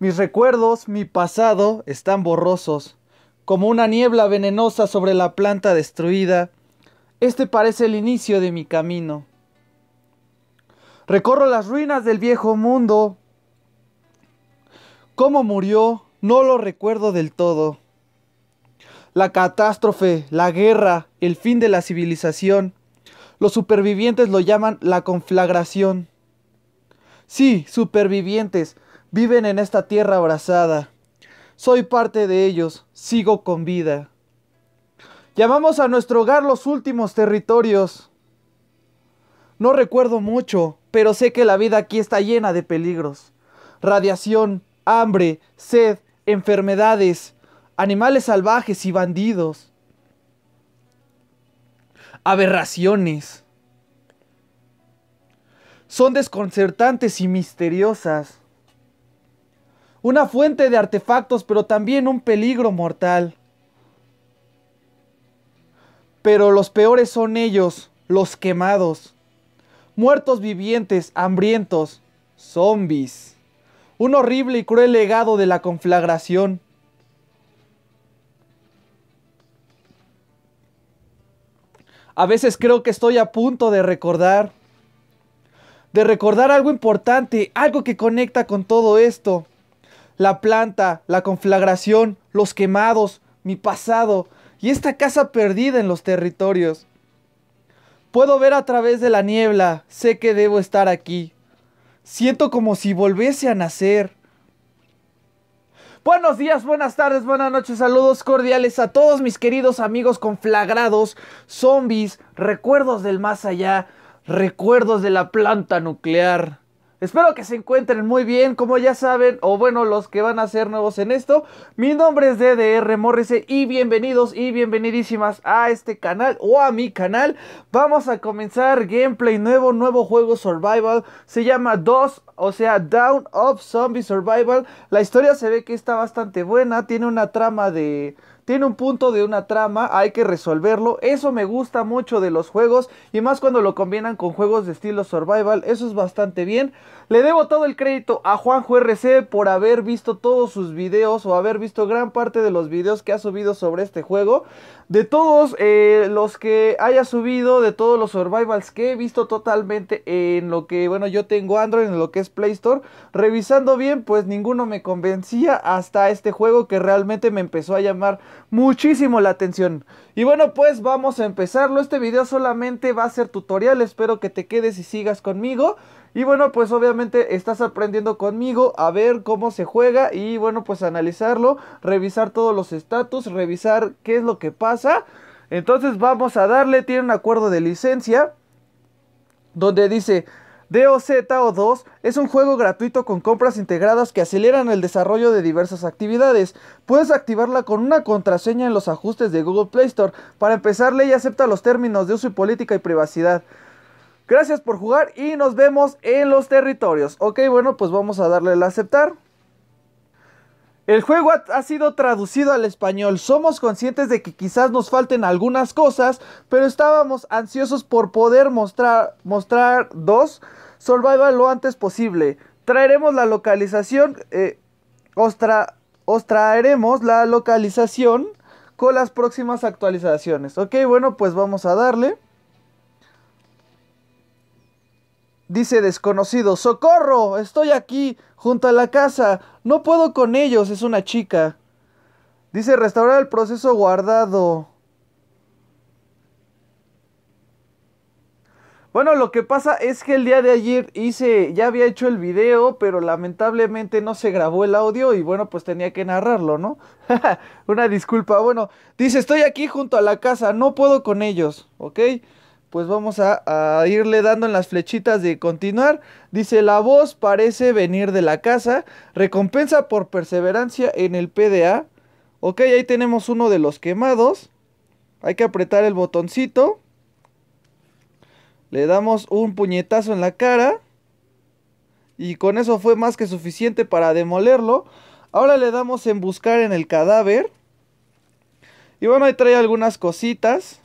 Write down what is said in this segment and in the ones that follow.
Mis recuerdos, mi pasado, están borrosos, como una niebla venenosa sobre la planta destruida. Este parece el inicio de mi camino. Recorro las ruinas del viejo mundo. ¿Cómo murió? No lo recuerdo del todo. La catástrofe, la guerra, el fin de la civilización. Los supervivientes lo llaman la conflagración. Sí, supervivientes, viven en esta tierra abrazada. Soy parte de ellos, sigo con vida. Llamamos a nuestro hogar los últimos territorios. No recuerdo mucho, pero sé que la vida aquí está llena de peligros. Radiación, hambre, sed, enfermedades, animales salvajes y bandidos. Aberraciones. Son desconcertantes y misteriosas una fuente de artefactos, pero también un peligro mortal. Pero los peores son ellos, los quemados. Muertos vivientes, hambrientos, zombies. Un horrible y cruel legado de la conflagración. A veces creo que estoy a punto de recordar. De recordar algo importante, algo que conecta con todo esto la planta, la conflagración, los quemados, mi pasado y esta casa perdida en los territorios. Puedo ver a través de la niebla, sé que debo estar aquí. Siento como si volviese a nacer. Buenos días, buenas tardes, buenas noches, saludos cordiales a todos mis queridos amigos conflagrados, zombies, recuerdos del más allá, recuerdos de la planta nuclear. Espero que se encuentren muy bien, como ya saben, o bueno, los que van a ser nuevos en esto. Mi nombre es DDR Morrissey y bienvenidos y bienvenidísimas a este canal o a mi canal. Vamos a comenzar gameplay nuevo, nuevo juego survival. Se llama DOS, o sea, Down of Zombie Survival. La historia se ve que está bastante buena, tiene una trama de tiene un punto de una trama, hay que resolverlo. Eso me gusta mucho de los juegos y más cuando lo combinan con juegos de estilo survival, eso es bastante bien. Le debo todo el crédito a Juanjo RC por haber visto todos sus videos o haber visto gran parte de los videos que ha subido sobre este juego. De todos eh, los que haya subido, de todos los survivals que he visto totalmente en lo que, bueno, yo tengo Android, en lo que es Play Store. Revisando bien, pues ninguno me convencía hasta este juego que realmente me empezó a llamar muchísimo la atención. Y bueno, pues vamos a empezarlo. Este video solamente va a ser tutorial. Espero que te quedes y sigas conmigo. Y bueno, pues obviamente estás aprendiendo conmigo a ver cómo se juega y bueno, pues analizarlo, revisar todos los estatus, revisar qué es lo que pasa. Entonces vamos a darle, tiene un acuerdo de licencia donde dice DOZ o 2 es un juego gratuito con compras integradas que aceleran el desarrollo de diversas actividades. Puedes activarla con una contraseña en los ajustes de Google Play Store. Para empezar, ley acepta los términos de uso y política y privacidad. Gracias por jugar y nos vemos en los territorios. Ok, bueno, pues vamos a darle el aceptar. El juego ha, sido traducido al español. Somos conscientes de que quizás nos falten algunas cosas, pero estábamos ansiosos por poder mostrar, mostrar dos Survival lo antes posible. Traeremos la localización. Eh, os, os traeremos la localización con las próximas actualizaciones. Ok, bueno, pues vamos a darle. Dice desconocido, socorro, estoy aquí, junto a la casa, no puedo con ellos, es una chica. Dice restaurar el proceso guardado. Bueno, lo que pasa es que el día de ayer hice, ya había hecho el video, pero lamentablemente no se grabó el audio y bueno, pues tenía que narrarlo, ¿no? Una disculpa. Bueno, dice, estoy aquí junto a la casa, no puedo con ellos, ¿ok? Pues vamos a, a irle dando en las flechitas de continuar. Dice, la voz parece venir de la casa, recompensa por perseverancia en el PDA. Ok, ahí tenemos uno de los quemados. Hay que apretar el botoncito. Le damos un puñetazo en la cara. Y con eso fue más que suficiente para demolerlo. Ahora le damos en buscar en el cadáver. Y bueno, ahí trae algunas cositas.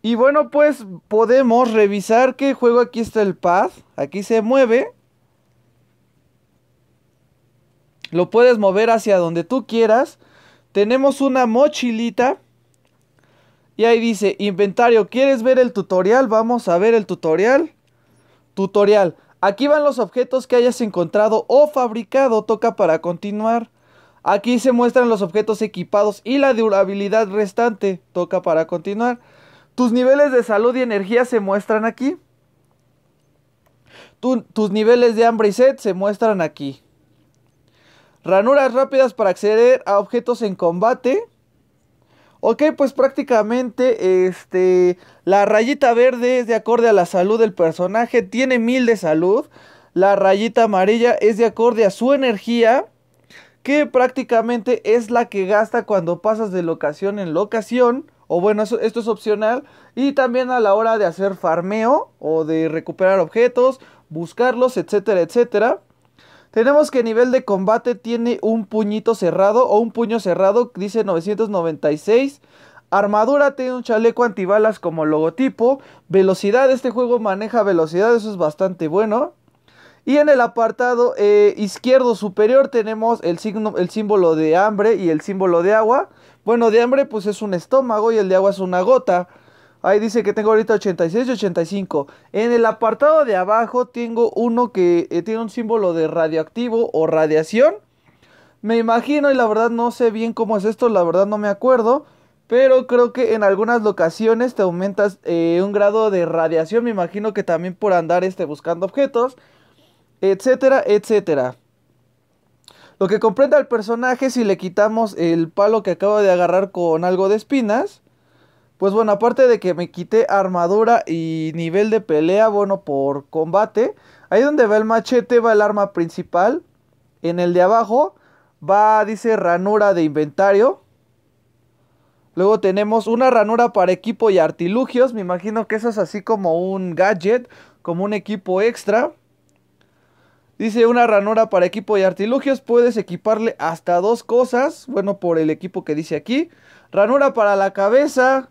Y bueno, pues podemos revisar qué juego aquí está el pad. Aquí se mueve. Lo puedes mover hacia donde tú quieras. Tenemos una mochilita y ahí dice, inventario, ¿quieres ver el tutorial? Vamos a ver el tutorial. Tutorial. Aquí van los objetos que hayas encontrado o fabricado. Toca para continuar. Aquí se muestran los objetos equipados y la durabilidad restante. Toca para continuar. Tus niveles de salud y energía se muestran aquí. tus niveles de hambre y sed se muestran aquí. Ranuras rápidas para acceder a objetos en combate. Ok, pues prácticamente este, la rayita verde es de acorde a la salud del personaje, tiene mil de salud. La rayita amarilla es de acorde a su energía, que prácticamente es la que gasta cuando pasas de locación en locación. O bueno, esto es opcional. Y también a la hora de hacer farmeo o de recuperar objetos, buscarlos, etcétera, etcétera. Tenemos que nivel de combate tiene un puñito cerrado o un puño cerrado, dice 996. Armadura tiene un chaleco antibalas como logotipo. Velocidad, este juego maneja velocidad, eso es bastante bueno. Y en el apartado eh, izquierdo superior tenemos el, signo, el símbolo de hambre y el símbolo de agua. Bueno, de hambre pues es un estómago y el de agua es una gota. Ahí dice que tengo ahorita 86 y 85. En el apartado de abajo tengo uno que eh, tiene un símbolo de radioactivo o radiación. Me imagino y la verdad no sé bien cómo es esto, la verdad no me acuerdo. Pero creo que en algunas locaciones te aumentas eh, un grado de radiación. Me imagino que también por andar este, buscando objetos. Etcétera, etcétera. Lo que comprende al personaje si le quitamos el palo que acaba de agarrar con algo de espinas. Pues bueno, aparte de que me quité armadura y nivel de pelea, bueno, por combate. Ahí donde va el machete va el arma principal. En el de abajo va, dice, ranura de inventario. Luego tenemos una ranura para equipo y artilugios. Me imagino que eso es así como un gadget, como un equipo extra. Dice una ranura para equipo y artilugios. Puedes equiparle hasta dos cosas. Bueno, por el equipo que dice aquí. Ranura para la cabeza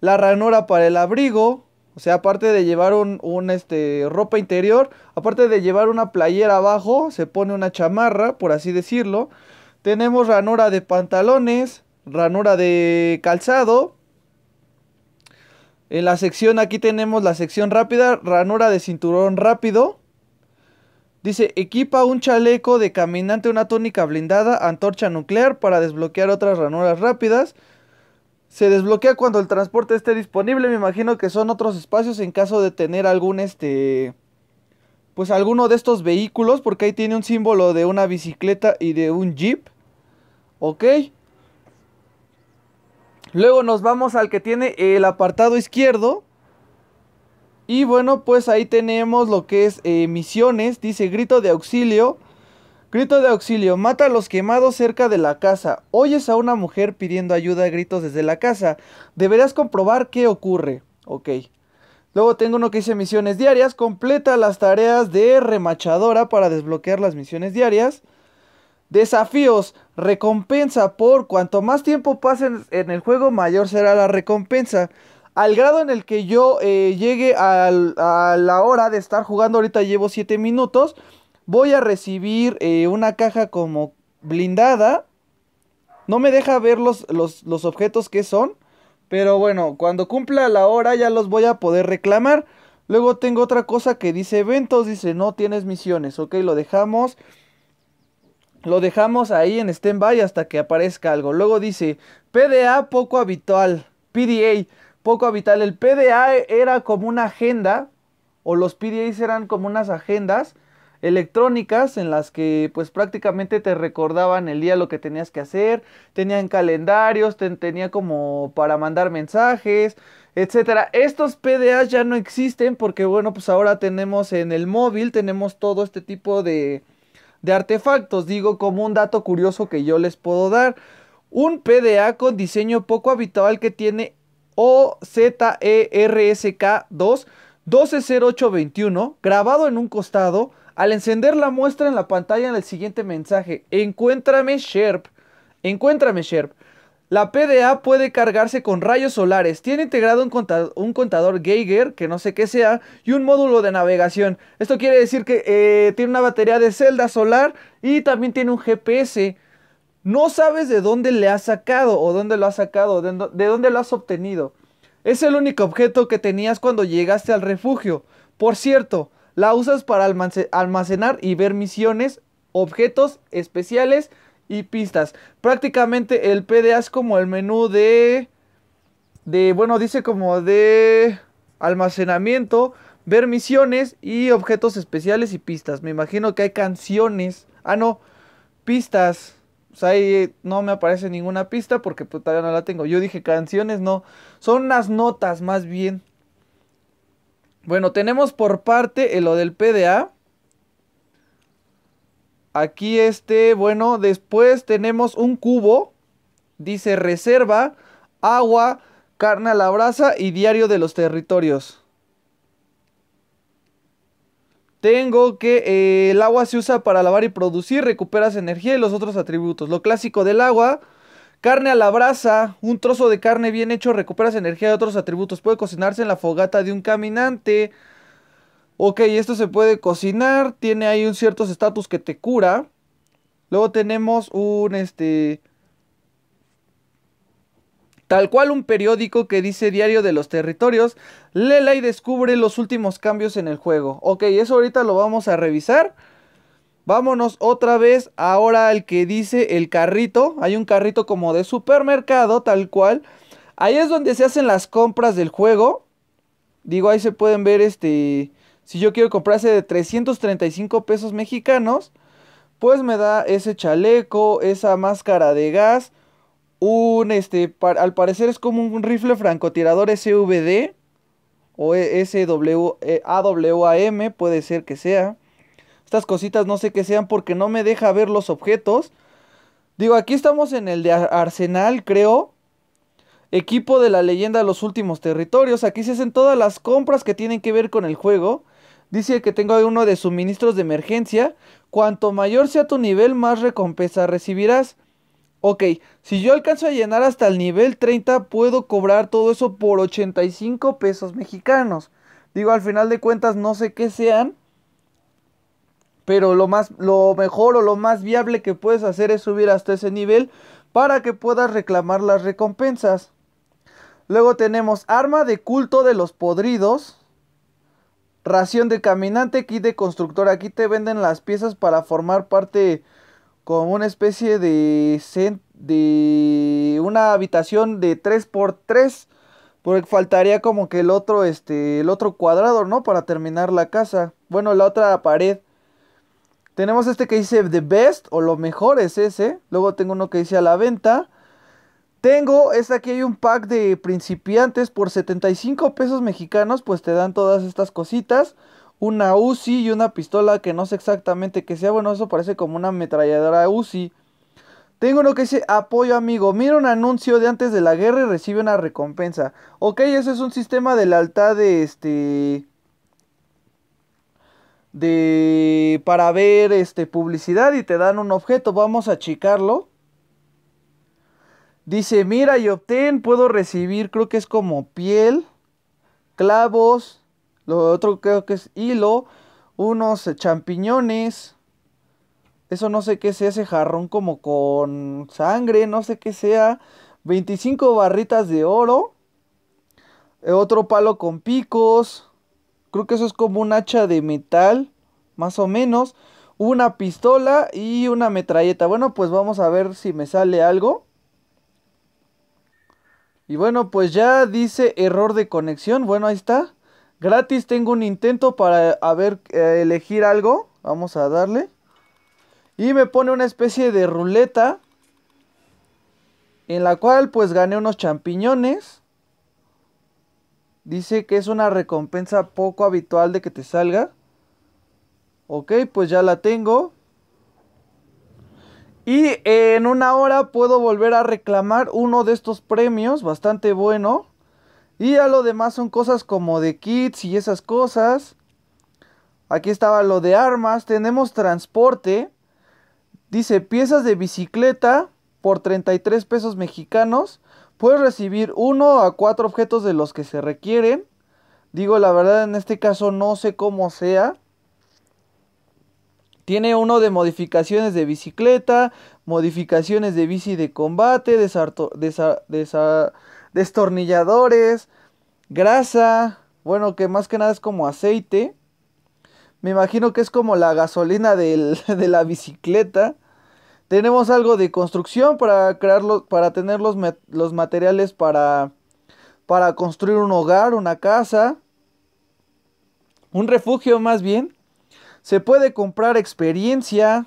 la ranura para el abrigo, o sea, aparte de llevar un, este, ropa interior, aparte de llevar una playera abajo, se pone una chamarra, por así decirlo. Tenemos ranura de pantalones, ranura de calzado. En la sección, aquí tenemos la sección rápida, ranura de cinturón rápido. Dice, equipa un chaleco de caminante, una túnica blindada, antorcha nuclear para desbloquear otras ranuras rápidas. Se desbloquea cuando el transporte esté disponible. Me imagino que son otros espacios en caso de tener algún este. Pues alguno de estos vehículos. Porque ahí tiene un símbolo de una bicicleta y de un jeep. Ok. Luego nos vamos al que tiene el apartado izquierdo. Y bueno, pues ahí tenemos lo que es eh, misiones. Dice grito de auxilio. Grito de auxilio, mata a los quemados cerca de la casa. Oyes a una mujer pidiendo ayuda a gritos desde la casa. Deberás comprobar qué ocurre. Ok. Luego tengo uno que dice misiones diarias. Completa las tareas de remachadora para desbloquear las misiones diarias. Desafíos, recompensa por cuanto más tiempo pasen en el juego, mayor será la recompensa. Al grado en el que yo eh, llegue a la hora de estar jugando, ahorita llevo 7 minutos voy a recibir eh, una caja como blindada. No me deja ver los, los objetos que son. Pero bueno, cuando cumpla la hora ya los voy a poder reclamar. Luego tengo otra cosa que dice eventos. Dice no tienes misiones. Ok, lo dejamos. Lo dejamos ahí en stand-by hasta que aparezca algo. Luego dice PDA poco habitual. PDA poco habitual. El PDA era como una agenda. O los PDAs eran como unas agendas electrónicas en las que pues prácticamente te recordaban el día lo que tenías que hacer, tenían calendarios, tenía como para mandar mensajes, etcétera. Estos PDA ya no existen porque bueno, pues ahora tenemos en el móvil tenemos todo este tipo de de artefactos, digo como un dato curioso que yo les puedo dar. Un PDA con diseño poco habitual que tiene OZERSK2 e 120821 grabado en un costado al encender la muestra en la pantalla en el siguiente mensaje, encuéntrame Sherp, encuéntrame Sherp. La PDA puede cargarse con rayos solares, tiene integrado un, contador, Geiger, que no sé qué sea, y un módulo de navegación. Esto quiere decir que eh, tiene una batería de celda solar y también tiene un GPS. No sabes de dónde le has sacado o dónde lo has sacado, de dónde lo has obtenido. Es el único objeto que tenías cuando llegaste al refugio. Por cierto, la usas para almacenar y ver misiones, objetos especiales y pistas. Prácticamente el PDA es como el menú de... De, bueno, dice como de almacenamiento, ver misiones y objetos especiales y pistas. Me imagino que hay canciones. Ah, no, pistas. O sea, ahí eh, no me aparece ninguna pista porque pues, todavía no la tengo. Yo dije canciones, no. Son unas notas más bien. Bueno, tenemos por parte eh, lo del PDA. Aquí este, bueno, después tenemos un cubo. Dice reserva, agua, carne a la brasa y diario de los territorios. Tengo que eh, el agua se usa para lavar y producir, recuperas energía y los otros atributos. Lo clásico del agua, Carne a la brasa. Un trozo de carne bien hecho recuperas energía de otros atributos. Puede cocinarse en la fogata de un caminante. Ok, esto se puede cocinar. Tiene ahí un cierto estatus que te cura. Luego tenemos un este... Tal cual un periódico que dice Diario de los Territorios, lela y descubre los últimos cambios en el juego. Ok, eso ahorita lo vamos a revisar. Vámonos otra vez ahora al que dice el carrito. Hay un carrito como de supermercado, tal cual. Ahí es donde se hacen las compras del juego. Digo, ahí se pueden ver este... Si yo quiero comprarse de 335 pesos mexicanos, pues me da ese chaleco, esa máscara de gas, un este, al parecer es como un rifle francotirador SVD o e, SWAM, e, puede ser que sea. Estas cositas no sé qué sean porque no me deja ver los objetos. Digo, aquí estamos en el de Arsenal, creo. Equipo de la leyenda de Los Últimos Territorios. Aquí se hacen todas las compras que tienen que ver con el juego. Dice que tengo uno de suministros de emergencia. Cuanto mayor sea tu nivel, más recompensa recibirás. Ok, si yo alcanzo a llenar hasta el nivel 30, puedo cobrar todo eso por 85 pesos mexicanos. Digo, al final de cuentas, no sé qué sean. Pero lo, más, lo mejor o lo más viable que puedes hacer es subir hasta ese nivel para que puedas reclamar las recompensas. Luego tenemos arma de culto de los podridos. Ración de caminante, kit de constructor. Aquí te venden las piezas para formar parte como una especie de, de una habitación de 3x3. Porque faltaría como que el otro, este, el otro cuadrado, ¿no? Para terminar la casa. Bueno, la otra pared. Tenemos este que dice The Best o lo mejor es ese. Luego tengo uno que dice a la venta. Tengo, es aquí hay un pack de principiantes por 75 pesos mexicanos, pues te dan todas estas cositas. Una Uzi y una pistola que no sé exactamente qué sea. Bueno, eso parece como una ametralladora Uzi. Tengo uno que dice apoyo amigo. Mira un anuncio de antes de la guerra y recibe una recompensa. Ok, eso es un sistema de lealtad de este de para ver este publicidad y te dan un objeto, vamos a checarlo. Dice, mira y obtén, puedo recibir, creo que es como piel, clavos, lo otro creo que es hilo, unos champiñones. Eso no sé qué sea, ese jarrón como con sangre, no sé qué sea. 25 barritas de oro. Otro palo con picos. Creo que eso es como un hacha de metal, más o menos. Una pistola y una metralleta. Bueno, pues vamos a ver si me sale algo. Y bueno, pues ya dice error de conexión. Bueno, ahí está. Gratis tengo un intento para eh, elegir algo. Vamos a darle. Y me pone una especie de ruleta. En la cual pues gané unos champiñones. Dice que es una recompensa poco habitual de que te salga. Ok, pues ya la tengo. Y en una hora puedo volver a reclamar uno de estos premios, bastante bueno. Y ya lo demás son cosas como de kits y esas cosas. Aquí estaba lo de armas. Tenemos transporte. Dice piezas de bicicleta por 33 pesos mexicanos. Puedes recibir uno a cuatro objetos de los que se requieren. Digo, la verdad, en este caso no sé cómo sea. Tiene uno de modificaciones de bicicleta, modificaciones de bici de combate, destornilladores, grasa, bueno, que más que nada es como aceite. Me imagino que es como la gasolina de la bicicleta. Tenemos algo de construcción para crearlo, para tener los, materiales para, para construir un hogar, una casa, un refugio más bien. Se puede comprar experiencia.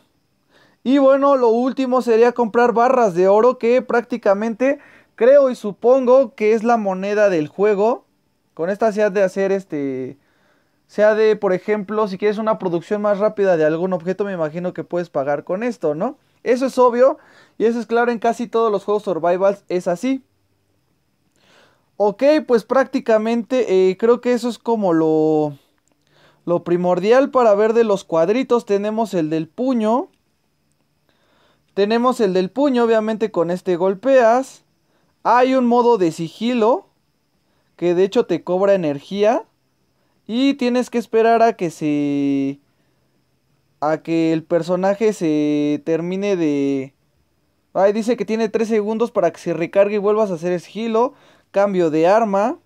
Y bueno, lo último sería comprar barras de oro que prácticamente creo y supongo que es la moneda del juego. Con esta se ha de hacer este... sea de, por ejemplo, si quieres una producción más rápida de algún objeto, me imagino que puedes pagar con esto, ¿no? Eso es obvio y eso es claro en casi todos los juegos survivals, es así. Ok, pues prácticamente eh, creo que eso es como lo, lo primordial para ver de los cuadritos. Tenemos el del puño. Tenemos el del puño, obviamente con este golpeas. Hay un modo de sigilo que de hecho te cobra energía. Y tienes que esperar a que se a que el personaje se termine de... Ahí dice que tiene 3 segundos para que se recargue y vuelvas a hacer esgilo. Cambio de arma.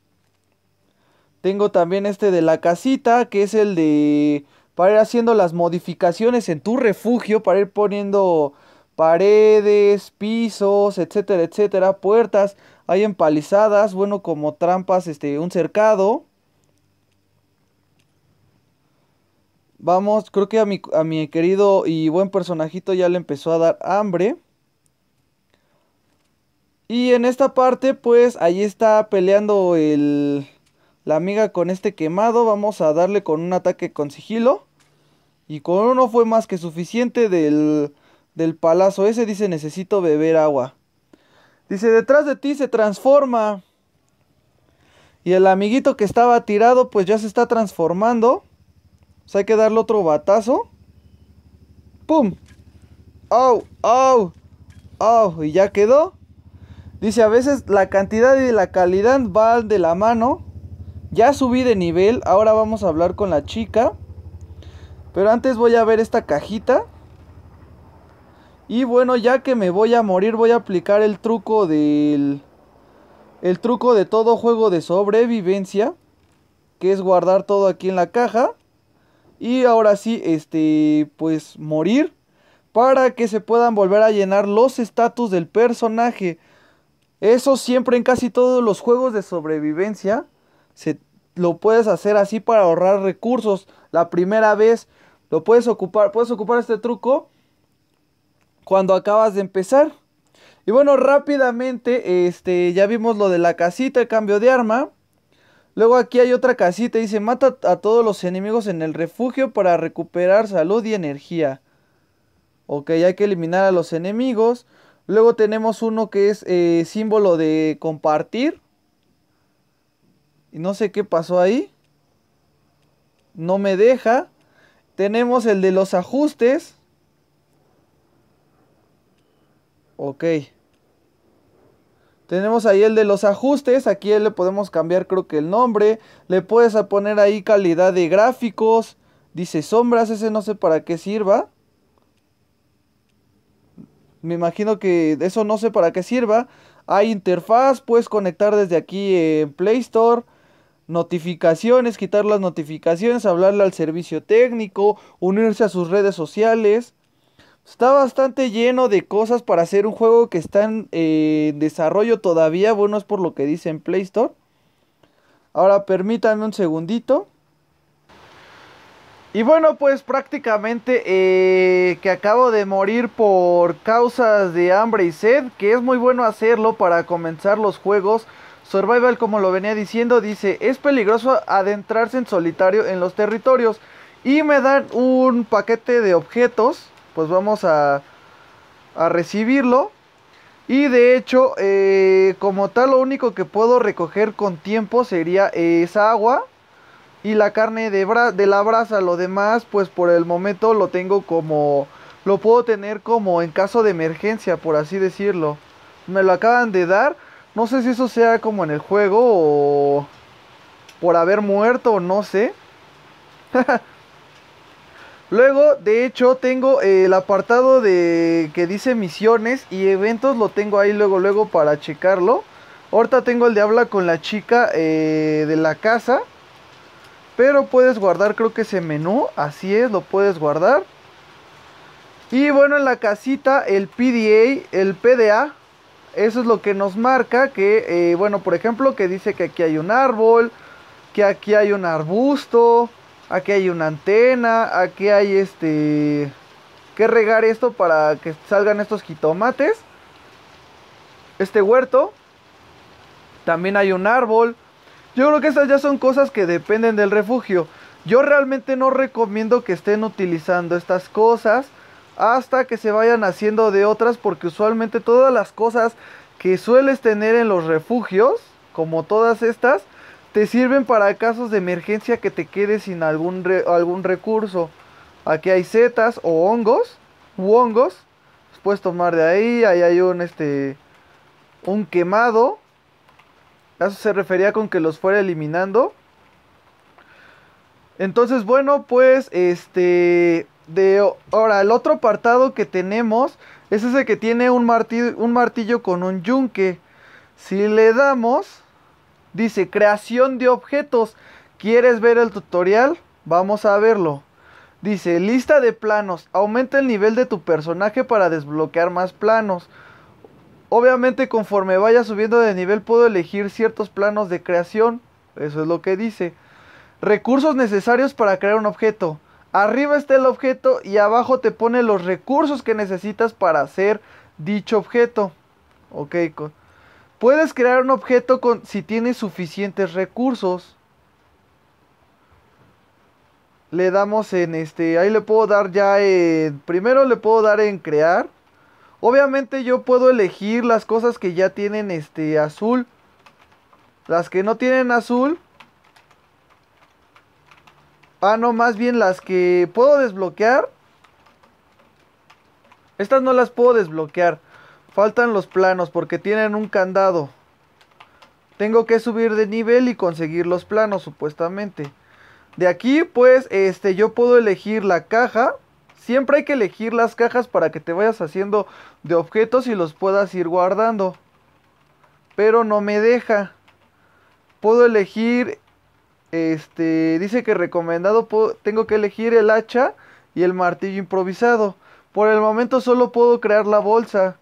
Tengo también este de la casita, que es el de... Para ir haciendo las modificaciones en tu refugio, para ir poniendo paredes, pisos, etcétera, etcétera, puertas, hay empalizadas, bueno, como trampas, este, un cercado. Vamos, creo que a mi, a mi querido y buen personajito ya le empezó a dar hambre. Y en esta parte, pues ahí está peleando el, la amiga con este quemado. Vamos a darle con un ataque con sigilo. Y con uno fue más que suficiente del, del palazo ese. Dice, necesito beber agua. Dice, detrás de ti se transforma. Y el amiguito que estaba tirado, pues ya se está transformando. O hay que darle otro batazo. ¡Pum! ¡Au! ¡Au! ¡Oh! Y ya quedó. Dice, a veces la cantidad y la calidad van de la mano. Ya subí de nivel, ahora vamos a hablar con la chica. Pero antes voy a ver esta cajita. Y bueno, ya que me voy a morir, voy a aplicar el truco del... El truco de todo juego de sobrevivencia. Que es guardar todo aquí en la caja y ahora sí, este, pues morir para que se puedan volver a llenar los estatus del personaje. Eso siempre en casi todos los juegos de sobrevivencia se lo puedes hacer así para ahorrar recursos. La primera vez lo puedes ocupar, puedes ocupar este truco cuando acabas de empezar. Y bueno, rápidamente, este, ya vimos lo de la casita, el cambio de arma. Luego aquí hay otra casita, dice, mata a todos los enemigos en el refugio para recuperar salud y energía. Ok, hay que eliminar a los enemigos. Luego tenemos uno que es eh, símbolo de compartir. Y no sé qué pasó ahí. No me deja. Tenemos el de los ajustes. Ok. Tenemos ahí el de los ajustes, aquí le podemos cambiar creo que el nombre. Le puedes poner ahí calidad de gráficos. Dice sombras, ese no sé para qué sirva. Me imagino que eso no sé para qué sirva. Hay interfaz, puedes conectar desde aquí en Play Store. Notificaciones, quitar las notificaciones, hablarle al servicio técnico, unirse a sus redes sociales. Está bastante lleno de cosas para hacer un juego que está eh, en desarrollo todavía. Bueno, es por lo que dice en Play Store. Ahora permítanme un segundito. Y bueno, pues prácticamente eh, que acabo de morir por causas de hambre y sed, que es muy bueno hacerlo para comenzar los juegos. Survival, como lo venía diciendo, dice, es peligroso adentrarse en solitario en los territorios. Y me dan un paquete de objetos pues vamos a, recibirlo. Y de hecho, eh, como tal, lo único que puedo recoger con tiempo sería esa agua y la carne de, de la brasa. Lo demás, pues por el momento lo tengo como... Lo puedo tener como en caso de emergencia, por así decirlo. Me lo acaban de dar. No sé si eso sea como en el juego o por haber muerto, no sé. Luego, de hecho, tengo eh, el apartado de que dice misiones y eventos, lo tengo ahí luego, luego para checarlo. Ahorita tengo el de habla con la chica eh, de la casa. Pero puedes guardar, creo que ese menú, así es, lo puedes guardar. Y bueno, en la casita, el PDA, el PDA, eso es lo que nos marca que, eh, bueno, por ejemplo, que dice que aquí hay un árbol, que aquí hay un arbusto, Aquí hay una antena, aquí hay este... Que regar esto para que salgan estos jitomates. Este huerto. También hay un árbol. Yo creo que estas ya son cosas que dependen del refugio. Yo realmente no recomiendo que estén utilizando estas cosas hasta que se vayan haciendo de otras porque usualmente todas las cosas que sueles tener en los refugios, como todas estas, te sirven para casos de emergencia que te quedes sin algún, algún recurso. Aquí hay setas o hongos. U hongos. Los puedes tomar de ahí. Ahí hay un este. Un quemado. Eso se refería con que los fuera eliminando. Entonces, bueno, pues este. De, ahora, el otro apartado que tenemos es ese que tiene un martillo con un yunque. Si le damos, Dice, creación de objetos. ¿Quieres ver el tutorial? Vamos a verlo. Dice, lista de planos. Aumenta el nivel de tu personaje para desbloquear más planos. Obviamente conforme vaya subiendo de nivel puedo elegir ciertos planos de creación. Eso es lo que dice. Recursos necesarios para crear un objeto. Arriba está el objeto y abajo te pone los recursos que necesitas para hacer dicho objeto. Ok, Puedes crear un objeto con, si tienes suficientes recursos. Le damos en este. Ahí le puedo dar ya en. Primero le puedo dar en crear. Obviamente yo puedo elegir las cosas que ya tienen este azul. Las que no tienen azul. Ah, no, más bien las que puedo desbloquear. Estas no las puedo desbloquear. Faltan los planos porque tienen un candado. Tengo que subir de nivel y conseguir los planos supuestamente. De aquí pues este yo puedo elegir la caja. Siempre hay que elegir las cajas para que te vayas haciendo de objetos y los puedas ir guardando. Pero no me deja. Puedo elegir este dice que recomendado tengo que elegir el hacha y el martillo improvisado. Por el momento solo puedo crear la bolsa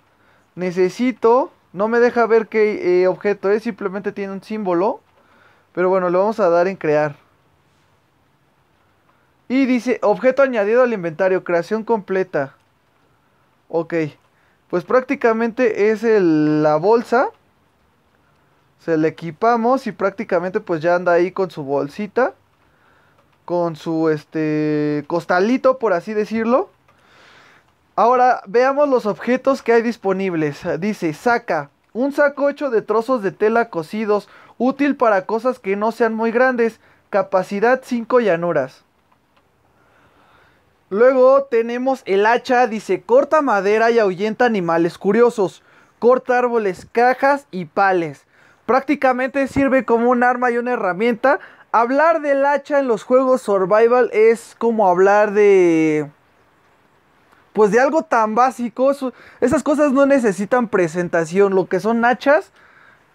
necesito, no me deja ver qué eh, objeto es, simplemente tiene un símbolo. Pero bueno, le vamos a dar en crear. Y dice, objeto añadido al inventario, creación completa. Ok, pues prácticamente es la bolsa. Se le equipamos y prácticamente pues ya anda ahí con su bolsita. Con su este costalito, por así decirlo. Ahora veamos los objetos que hay disponibles. Dice saca, un saco hecho de trozos de tela cocidos, útil para cosas que no sean muy grandes, capacidad 5 llanuras. Luego tenemos el hacha, dice corta madera y ahuyenta animales curiosos, corta árboles, cajas y pales. Prácticamente sirve como un arma y una herramienta. Hablar del hacha en los juegos survival es como hablar de pues de algo tan básico, esas cosas no necesitan presentación, lo que son hachas.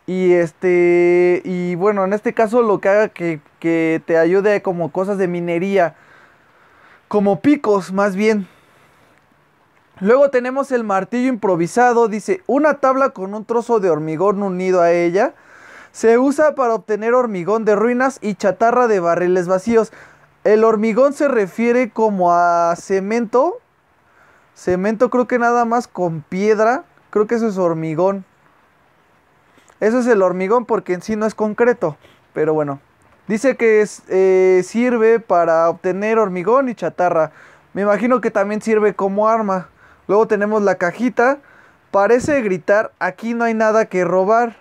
y este y bueno, en este caso lo que haga que, que te ayude como cosas de minería, como picos más bien. Luego tenemos el martillo improvisado, dice, una tabla con un trozo de hormigón unido a ella. Se usa para obtener hormigón de ruinas y chatarra de barriles vacíos. El hormigón se refiere como a cemento Cemento creo que nada más con piedra. Creo que eso es hormigón. Eso es el hormigón porque en sí no es concreto. Pero bueno. Dice que eh, sirve para obtener hormigón y chatarra. Me imagino que también sirve como arma. Luego tenemos la cajita. Parece gritar, aquí no hay nada que robar.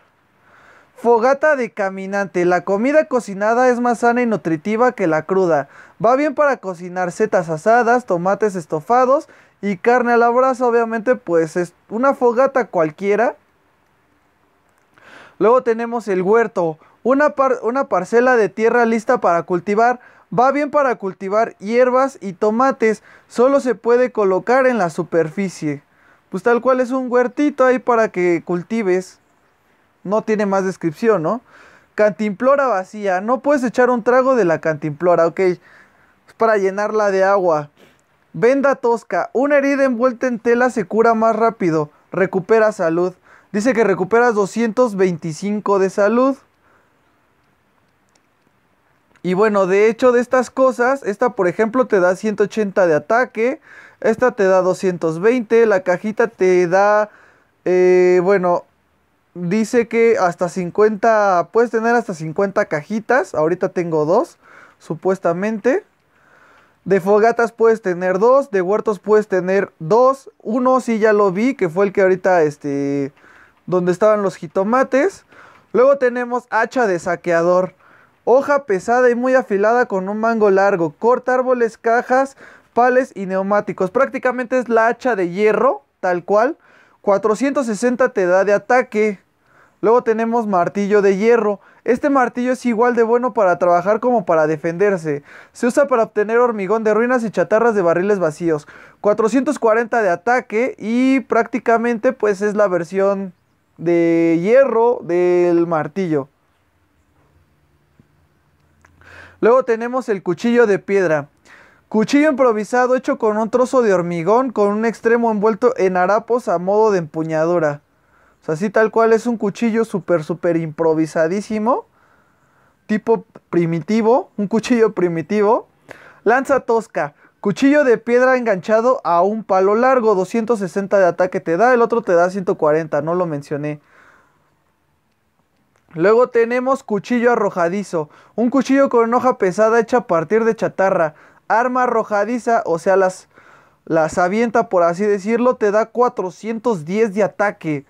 Fogata de caminante. La comida cocinada es más sana y nutritiva que la cruda. Va bien para cocinar setas asadas, tomates estofados y carne a la brasa, obviamente, pues es una fogata cualquiera. Luego tenemos el huerto, una, una parcela de tierra lista para cultivar. Va bien para cultivar hierbas y tomates, solo se puede colocar en la superficie. Pues tal cual es un huertito ahí para que cultives. No tiene más descripción, ¿no? Cantimplora vacía, no puedes echar un trago de la cantimplora, ok. Es para llenarla de agua. Venda tosca. Una herida envuelta en tela se cura más rápido. Recupera salud. Dice que recuperas 225 de salud. Y bueno, de hecho de estas cosas, esta por ejemplo te da 180 de ataque, esta te da 220, la cajita te da, eh, bueno, dice que hasta 50, puedes tener hasta 50 cajitas, ahorita tengo dos, supuestamente. De fogatas puedes tener dos, de huertos puedes tener dos. Uno sí ya lo vi, que fue el que ahorita, este, donde estaban los jitomates. Luego tenemos hacha de saqueador. Hoja pesada y muy afilada con un mango largo. Corta árboles, cajas, pales y neumáticos. Prácticamente es la hacha de hierro, tal cual. 460 te da de ataque. Luego tenemos martillo de hierro. Este martillo es igual de bueno para trabajar como para defenderse. Se usa para obtener hormigón de ruinas y chatarras de barriles vacíos. 440 de ataque y prácticamente pues es la versión de hierro del martillo. Luego tenemos el cuchillo de piedra. Cuchillo improvisado hecho con un trozo de hormigón con un extremo envuelto en harapos a modo de empuñadura así tal cual es un cuchillo súper, súper improvisadísimo. Tipo primitivo, un cuchillo primitivo. Lanza tosca. Cuchillo de piedra enganchado a un palo largo, 260 de ataque te da, el otro te da 140, no lo mencioné. Luego tenemos cuchillo arrojadizo, un cuchillo con hoja pesada hecha a partir de chatarra, arma arrojadiza, o sea, las, las avienta por así decirlo, te da 410 de ataque.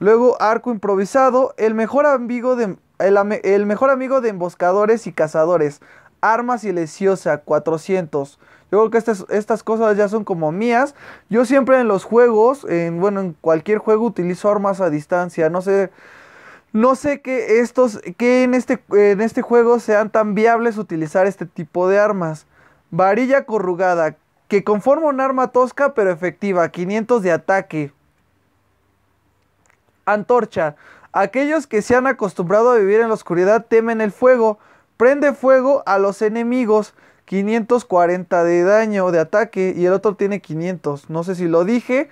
Luego arco improvisado, el mejor amigo de, el, mejor amigo de emboscadores y cazadores. Arma silenciosa, 400. Yo creo que estas, estas cosas ya son como mías. Yo siempre en los juegos, en, bueno, en cualquier juego utilizo armas a distancia. No sé, no sé que estos, que en este, en este juego sean tan viables utilizar este tipo de armas. Varilla corrugada, que conforma un arma tosca pero efectiva, 500 de ataque. Antorcha. Aquellos que se han acostumbrado a vivir en la oscuridad temen el fuego. Prende fuego a los enemigos. 540 de daño de ataque y el otro tiene 500. No sé si lo dije.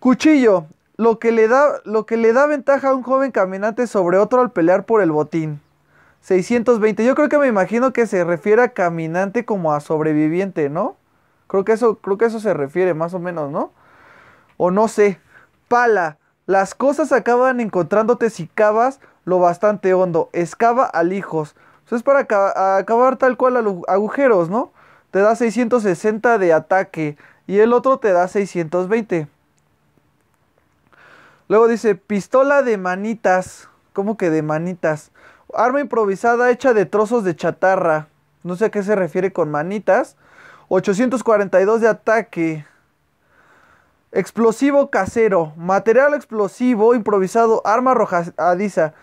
Cuchillo. Lo que, le da, lo que le da ventaja a un joven caminante sobre otro al pelear por el botín. 620. Yo creo que me imagino que se refiere a caminante como a sobreviviente, ¿no? Creo que eso, creo que eso se refiere más o menos, ¿no? O no sé. Pala. Las cosas acaban encontrándote si cavas lo bastante hondo. Escava alijos. Eso es para acabar tal cual agujeros, ¿no? Te da 660 de ataque y el otro te da 620. Luego dice, pistola de manitas. ¿Cómo que de manitas? Arma improvisada hecha de trozos de chatarra. No sé a qué se refiere con manitas. 842 de ataque. Explosivo casero, material explosivo improvisado, arma rojadiza.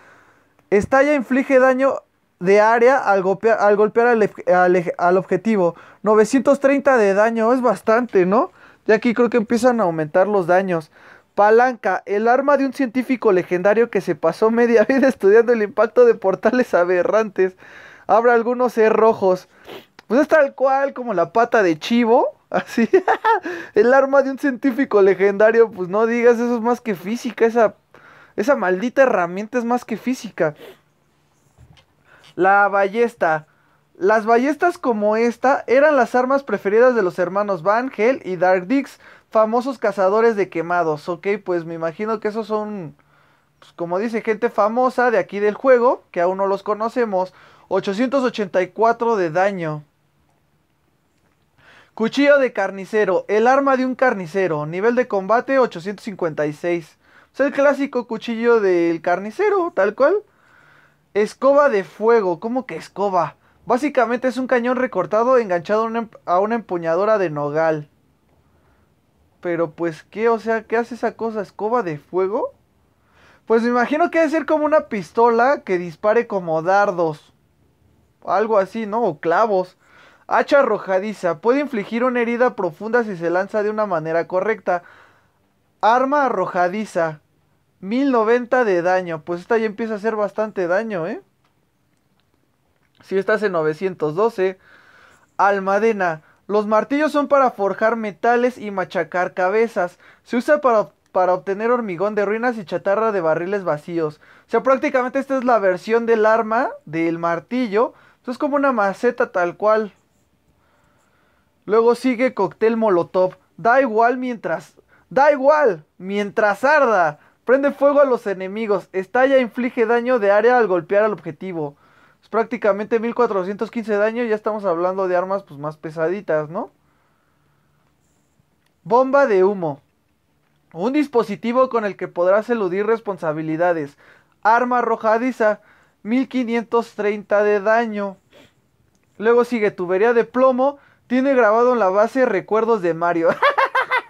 Estalla, inflige daño de área al golpear, al, objetivo. 930 de daño, es bastante, ¿no? De aquí creo que empiezan a aumentar los daños. Palanca, el arma de un científico legendario que se pasó media vida estudiando el impacto de portales aberrantes. Abre algunos cerrojos Pues es tal cual como la pata de chivo, Así, el arma de un científico legendario, pues no digas, eso es más que física, esa, esa maldita herramienta es más que física. La ballesta. Las ballestas como esta eran las armas preferidas de los hermanos Van, y Dark Dix, famosos cazadores de quemados. Ok, pues me imagino que esos son, pues como dice, gente famosa de aquí del juego, que aún no los conocemos. 884 de daño. Cuchillo de carnicero, el arma de un carnicero, nivel de combate 856. Es el clásico cuchillo del carnicero, tal cual. Escoba de fuego, ¿cómo que escoba? Básicamente es un cañón recortado enganchado a una em, empuñadora de nogal. Pero pues, ¿qué? O sea, ¿qué hace esa cosa? ¿Escoba de fuego? Pues me imagino que debe ser como una pistola que dispare como dardos. Algo así, ¿no? O clavos. Hacha arrojadiza. Puede infligir una herida profunda si se lanza de una manera correcta. Arma arrojadiza. 1090 de daño. Pues esta ya empieza a hacer bastante daño, ¿eh? Si estás en 912. Almadena. Los martillos son para forjar metales y machacar cabezas. Se usa para, obtener hormigón de ruinas y chatarra de barriles vacíos. O sea, prácticamente esta es la versión del arma del martillo. es como una maceta tal cual. Luego sigue cóctel molotov. Da igual mientras. Da igual mientras arda. Prende fuego a los enemigos. Estalla e inflige daño de área al golpear al objetivo. Es prácticamente 1415 daño. Ya estamos hablando de armas pues, más pesaditas, ¿no? Bomba de humo. Un dispositivo con el que podrás eludir responsabilidades. Arma arrojadiza. 1530 de daño. Luego sigue tubería de plomo tiene grabado en la base recuerdos de Mario.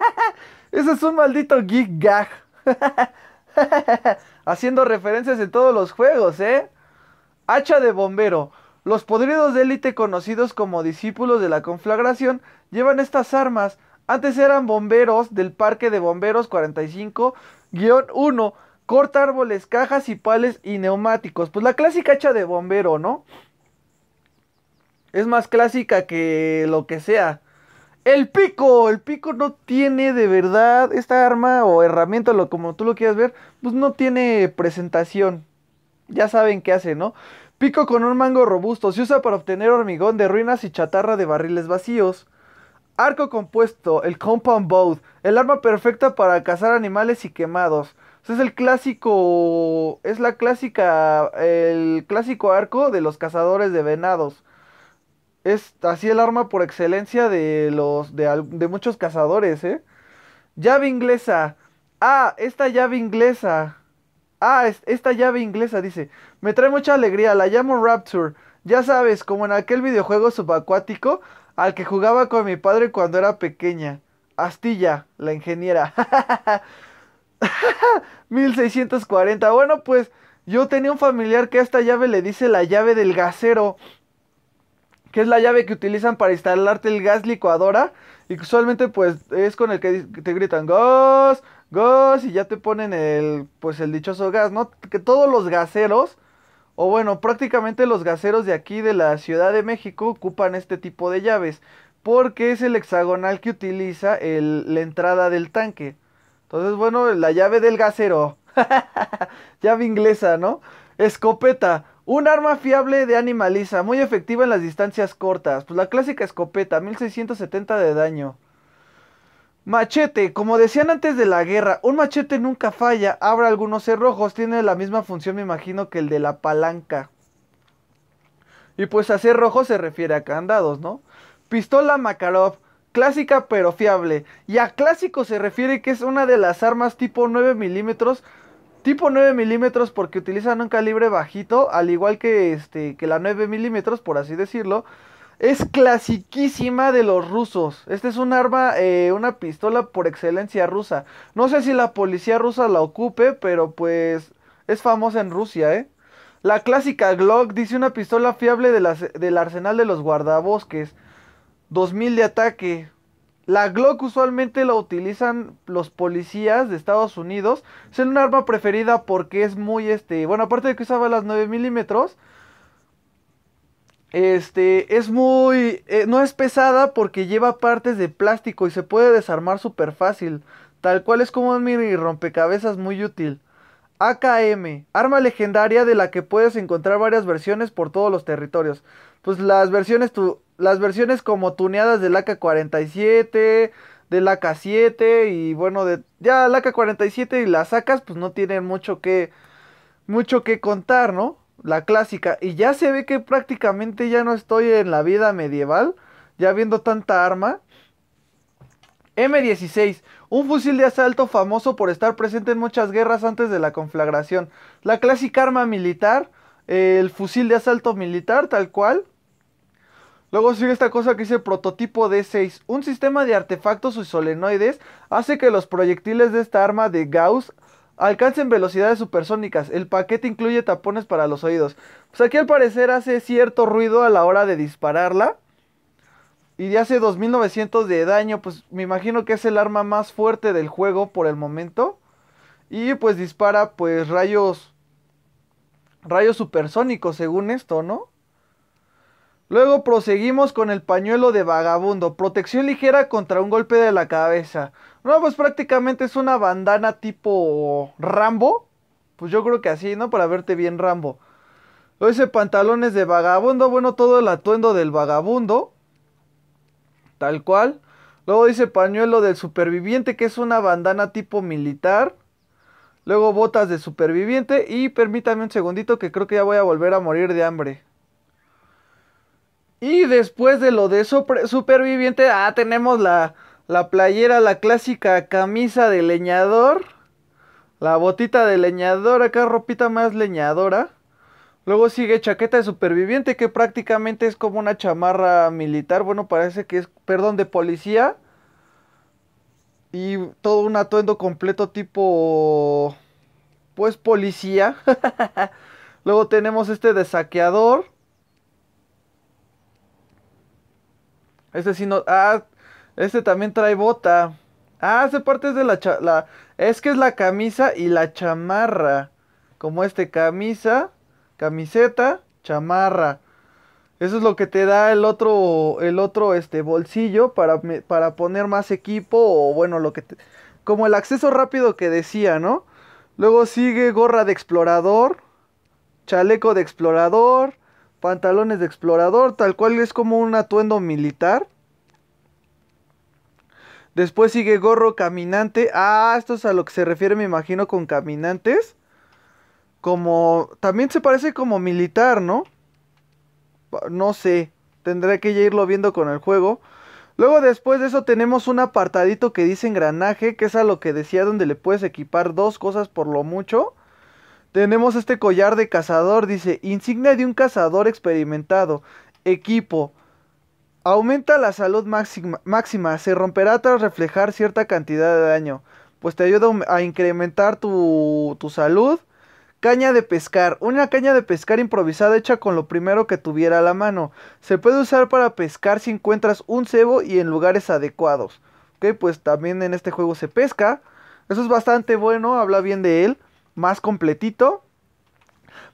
Ese es un maldito geek gag. Haciendo referencias en todos los juegos, ¿eh? Hacha de bombero. Los podridos de élite conocidos como discípulos de la conflagración llevan estas armas. Antes eran bomberos del Parque de Bomberos 45-1. Corta árboles, cajas y pales y neumáticos. Pues la clásica hacha de bombero, ¿no? es más clásica que lo que sea. El pico, el pico no tiene de verdad esta arma o herramienta, como tú lo quieras ver, pues no tiene presentación. Ya saben qué hace, ¿no? Pico con un mango robusto, se usa para obtener hormigón de ruinas y chatarra de barriles vacíos. Arco compuesto, el compound bow, el arma perfecta para cazar animales y quemados. es el clásico, es la clásica, el clásico arco de los cazadores de venados es así el arma por excelencia de los de, muchos cazadores, ¿eh? Llave inglesa. Ah, esta llave inglesa. Ah, esta llave inglesa dice, "Me trae mucha alegría, la llamo Rapture. Ya sabes, como en aquel videojuego subacuático al que jugaba con mi padre cuando era pequeña. Astilla, la ingeniera." 1640. Bueno, pues yo tenía un familiar que a esta llave le dice la llave del gasero que es la llave que utilizan para instalarte el gas licuadora. Y usualmente pues es con el que te gritan gas, gas y ya te ponen el pues el dichoso gas, ¿no? Que todos los gaseros o bueno, prácticamente los gaseros de aquí de la Ciudad de México ocupan este tipo de llaves porque es el hexagonal que utiliza la entrada del tanque. Entonces, bueno, la llave del gasero. llave inglesa, ¿no? Escopeta. Un arma fiable de animaliza, muy efectiva en las distancias cortas. Pues la clásica escopeta, 1670 de daño. Machete, como decían antes de la guerra, un machete nunca falla, abre algunos cerrojos, tiene la misma función me imagino que el de la palanca. Y pues a cerrojos se refiere a candados, ¿no? Pistola Makarov, clásica pero fiable. Y a clásico se refiere que es una de las armas tipo 9 milímetros tipo 9 milímetros porque utilizan un calibre bajito, al igual que, este, que la 9 milímetros, por así decirlo. Es clasiquísima de los rusos. Esta es un arma, eh, una pistola por excelencia rusa. No sé si la policía rusa la ocupe, pero pues es famosa en Rusia, ¿eh? La clásica Glock dice una pistola fiable de del arsenal de los guardabosques. 2000 de ataque, la Glock usualmente la utilizan los policías de Estados Unidos. Es un arma preferida porque es muy este. Bueno, aparte de que usaba las 9 milímetros. Este es muy. Eh, no es pesada porque lleva partes de plástico y se puede desarmar súper fácil. Tal cual es como un mini rompecabezas muy útil. AKM, arma legendaria de la que puedes encontrar varias versiones por todos los territorios pues las versiones tu, las versiones como tuneadas del AK-47, del AK-7 y bueno, de ya el AK-47 y las sacas pues no tienen mucho que mucho que contar, ¿no? La clásica y ya se ve que prácticamente ya no estoy en la vida medieval, ya viendo tanta arma. M16, un fusil de asalto famoso por estar presente en muchas guerras antes de la conflagración. La clásica arma militar, el fusil de asalto militar tal cual, Luego sigue esta cosa que dice prototipo D6. Un sistema de artefactos y solenoides hace que los proyectiles de esta arma de Gauss alcancen velocidades supersónicas. El paquete incluye tapones para los oídos. Pues aquí al parecer hace cierto ruido a la hora de dispararla. Y de hace 2900 de daño, pues me imagino que es el arma más fuerte del juego por el momento. Y pues dispara pues rayos rayos supersónicos según esto, ¿no? Luego proseguimos con el pañuelo de vagabundo, protección ligera contra un golpe de la cabeza. No, pues prácticamente es una bandana tipo Rambo. Pues yo creo que así, ¿no? Para verte bien Rambo. Luego dice pantalones de vagabundo, bueno, todo el atuendo del vagabundo. Tal cual. Luego dice pañuelo del superviviente, que es una bandana tipo militar. Luego botas de superviviente. Y permítame un segundito que creo que ya voy a volver a morir de hambre. Y después de lo de superviviente, ah, tenemos la, la playera, la clásica camisa de leñador. La botita de leñador, acá ropita más leñadora. Luego sigue chaqueta de superviviente, que prácticamente es como una chamarra militar. Bueno, parece que es, perdón, de policía. Y todo un atuendo completo tipo, pues policía. Luego tenemos este de saqueador. Este sí no. Ah, este también trae bota. Ah, hace parte de la, cha... Es que es la camisa y la chamarra. Como este, camisa, camiseta, chamarra. Eso es lo que te da el otro, el otro este, bolsillo para, para poner más equipo o bueno, lo que como el acceso rápido que decía, ¿no? Luego sigue gorra de explorador, chaleco de explorador, pantalones de explorador, tal cual es como un atuendo militar. Después sigue gorro caminante. Ah, esto es a lo que se refiere, me imagino, con caminantes. Como. También se parece como militar, ¿no? No sé. Tendré que ya irlo viendo con el juego. Luego, después de eso, tenemos un apartadito que dice engranaje, que es a lo que decía, donde le puedes equipar dos cosas por lo mucho. Tenemos este collar de cazador, dice, insignia de un cazador experimentado. Equipo. Aumenta la salud máxima, máxima, se romperá tras reflejar cierta cantidad de daño. Pues te ayuda a incrementar tu, tu salud. Caña de pescar. Una caña de pescar improvisada hecha con lo primero que tuviera a la mano. Se puede usar para pescar si encuentras un cebo y en lugares adecuados. Ok, pues también en este juego se pesca. Eso es bastante bueno, habla bien de él más completito.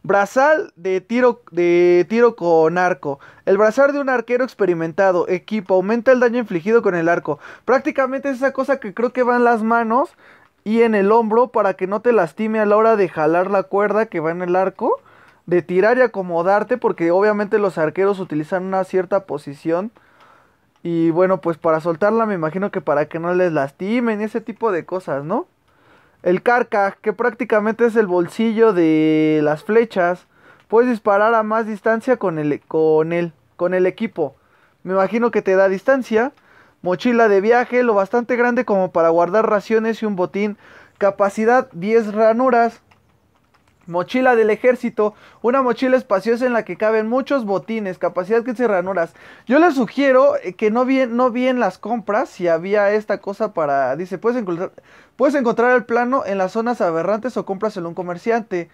Brazal de tiro, de tiro con arco. El brazal de un arquero experimentado. Equipo. Aumenta el daño infligido con el arco. Prácticamente es esa cosa que creo que va en las manos y en el hombro para que no te lastime a la hora de jalar la cuerda que va en el arco. De tirar y acomodarte porque obviamente los arqueros utilizan una cierta posición. Y bueno, pues para soltarla me imagino que para que no les lastimen y ese tipo de cosas, ¿no? El carcaj, que prácticamente es el bolsillo de las flechas, puedes disparar a más distancia con el, con con el equipo. Me imagino que te da distancia. Mochila de viaje, lo bastante grande como para guardar raciones y un botín. Capacidad 10 ranuras. Mochila del ejército, una mochila espaciosa en la que caben muchos botines, capacidad que cerran horas. Yo les sugiero eh, que no bien, no bien las compras si había esta cosa para... Dice, puedes encontrar, puedes encontrar el plano en las zonas aberrantes o compras En un comerciante.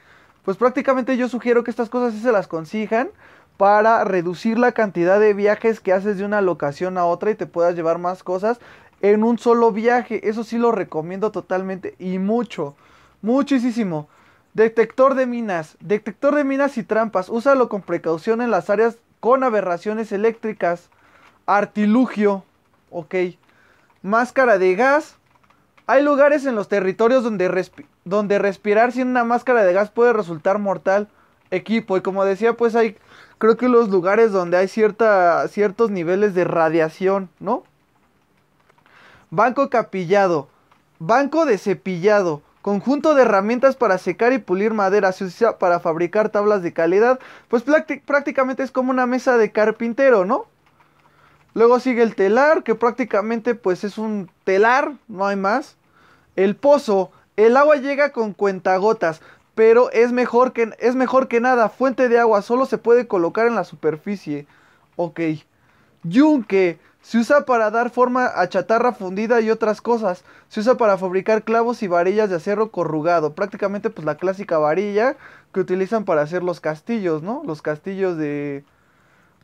Pues prácticamente yo sugiero que estas cosas se las consigan para reducir la cantidad de viajes que haces de una locación a otra y te puedas llevar más cosas en un solo viaje. Eso sí lo recomiendo totalmente y mucho, muchísimo. Detector de minas. Detector de minas y trampas. Úsalo con precaución en las áreas con aberraciones eléctricas. Artilugio. Ok. Máscara de gas. Hay lugares en los territorios donde, respirar sin una máscara de gas puede resultar mortal. Equipo. Y como decía, pues hay creo que los lugares donde hay cierta, ciertos niveles de radiación, ¿no? Banco capillado. Banco de cepillado. Conjunto de herramientas para secar y pulir madera. Se para fabricar tablas de calidad. Pues prácticamente es como una mesa de carpintero, ¿no? Luego sigue el telar, que prácticamente pues es un telar, no hay más. El pozo, el agua llega con cuentagotas, pero es mejor que, es mejor que nada, fuente de agua, solo se puede colocar en la superficie. Ok. Yunque, se usa para dar forma a chatarra fundida y otras cosas. Se usa para fabricar clavos y varillas de acero corrugado. Prácticamente pues la clásica varilla que utilizan para hacer los castillos, ¿no? Los castillos de,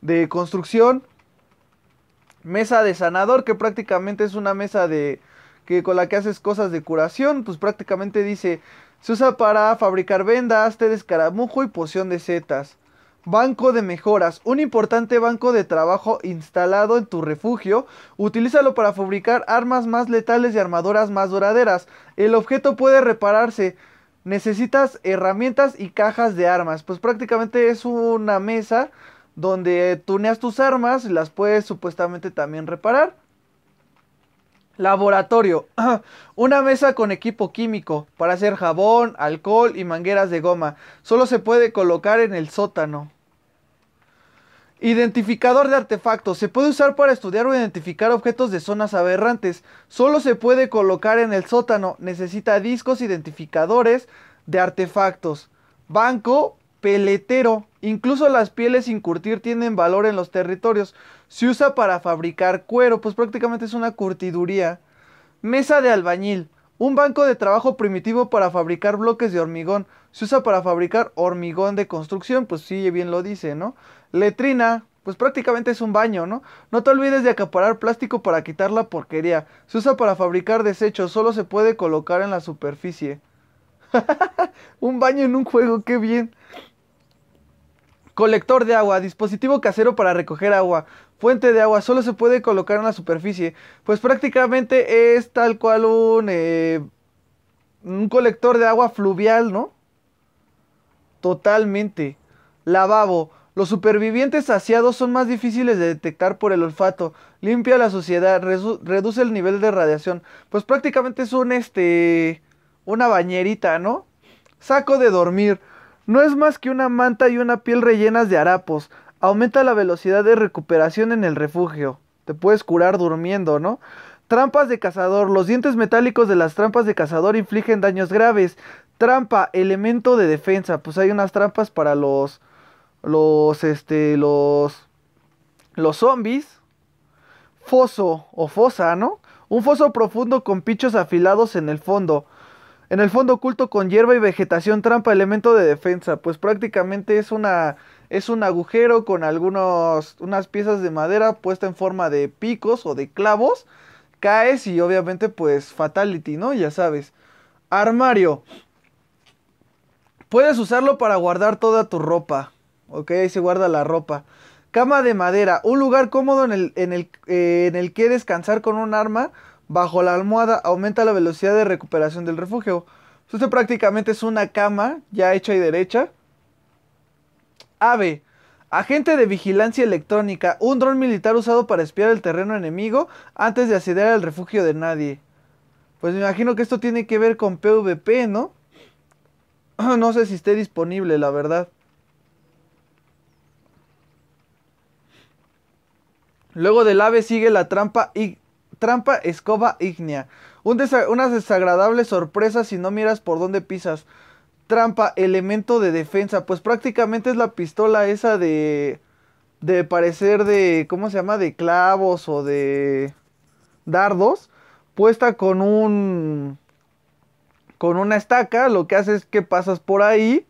de construcción. Mesa de sanador, que prácticamente es una mesa de... que con la que haces cosas de curación. Pues prácticamente dice, se usa para fabricar vendas, té de escaramujo y poción de setas. Banco de mejoras, un importante banco de trabajo instalado en tu refugio. Utilízalo para fabricar armas más letales y armaduras más duraderas. El objeto puede repararse. Necesitas herramientas y cajas de armas. Pues prácticamente es una mesa donde tuneas tus armas y las puedes supuestamente también reparar. Laboratorio. Una mesa con equipo químico para hacer jabón, alcohol y mangueras de goma. Solo se puede colocar en el sótano. Identificador de artefactos. Se puede usar para estudiar o identificar objetos de zonas aberrantes. Solo se puede colocar en el sótano. Necesita discos identificadores de artefactos. Banco peletero. Incluso las pieles sin curtir tienen valor en los territorios. Se usa para fabricar cuero, pues prácticamente es una curtiduría. Mesa de albañil. Un banco de trabajo primitivo para fabricar bloques de hormigón. Se usa para fabricar hormigón de construcción, pues sí, bien lo dice, ¿no? Letrina, pues prácticamente es un baño, ¿no? No te olvides de acaparar plástico para quitar la porquería. Se usa para fabricar desechos, solo se puede colocar en la superficie. un baño en un juego, qué bien. Colector de agua, dispositivo casero para recoger agua. Fuente de agua, solo se puede colocar en la superficie. Pues prácticamente es tal cual un, eh, un colector de agua fluvial, ¿no? Totalmente. Lavabo. Los supervivientes saciados son más difíciles de detectar por el olfato. Limpia la suciedad, reduce el nivel de radiación. Pues prácticamente es un este una bañerita, ¿no? Saco de dormir. No es más que una manta y una piel rellenas de harapos. Aumenta la velocidad de recuperación en el refugio. Te puedes curar durmiendo, ¿no? Trampas de cazador. Los dientes metálicos de las trampas de cazador infligen daños graves. Trampa, elemento de defensa. Pues hay unas trampas para los. Los. Este. Los. Los zombies. Foso o fosa, ¿no? Un foso profundo con pichos afilados en el fondo. En el fondo oculto con hierba y vegetación trampa, elemento de defensa. Pues prácticamente es una es un agujero con algunos unas piezas de madera puesta en forma de picos o de clavos. Caes y obviamente pues fatality, ¿no? Ya sabes. Armario. Puedes usarlo para guardar toda tu ropa. Ok, ahí se guarda la ropa. Cama de madera, un lugar cómodo en el, en el, eh, en el que descansar con un arma bajo la almohada aumenta la velocidad de recuperación del refugio. Esto prácticamente es una cama ya hecha y derecha. Ave. Agente de vigilancia electrónica, un dron militar usado para espiar el terreno enemigo antes de acceder al refugio de nadie. Pues me imagino que esto tiene que ver con PvP, ¿no? No sé si esté disponible, la verdad. Luego del ave sigue la trampa y trampa, escoba ígnea. Unas desagradables sorpresas si no miras por dónde pisas. Trampa, elemento de defensa. Pues prácticamente es la pistola esa de. De parecer de. ¿Cómo se llama? De clavos o de. Dardos. Puesta con un. Con una estaca. Lo que hace es que pasas por ahí.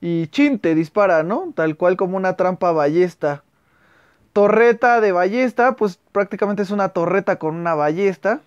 Y chinte, te dispara, ¿no? Tal cual como una trampa ballesta. Torreta de ballesta, pues prácticamente es una torreta con una ballesta.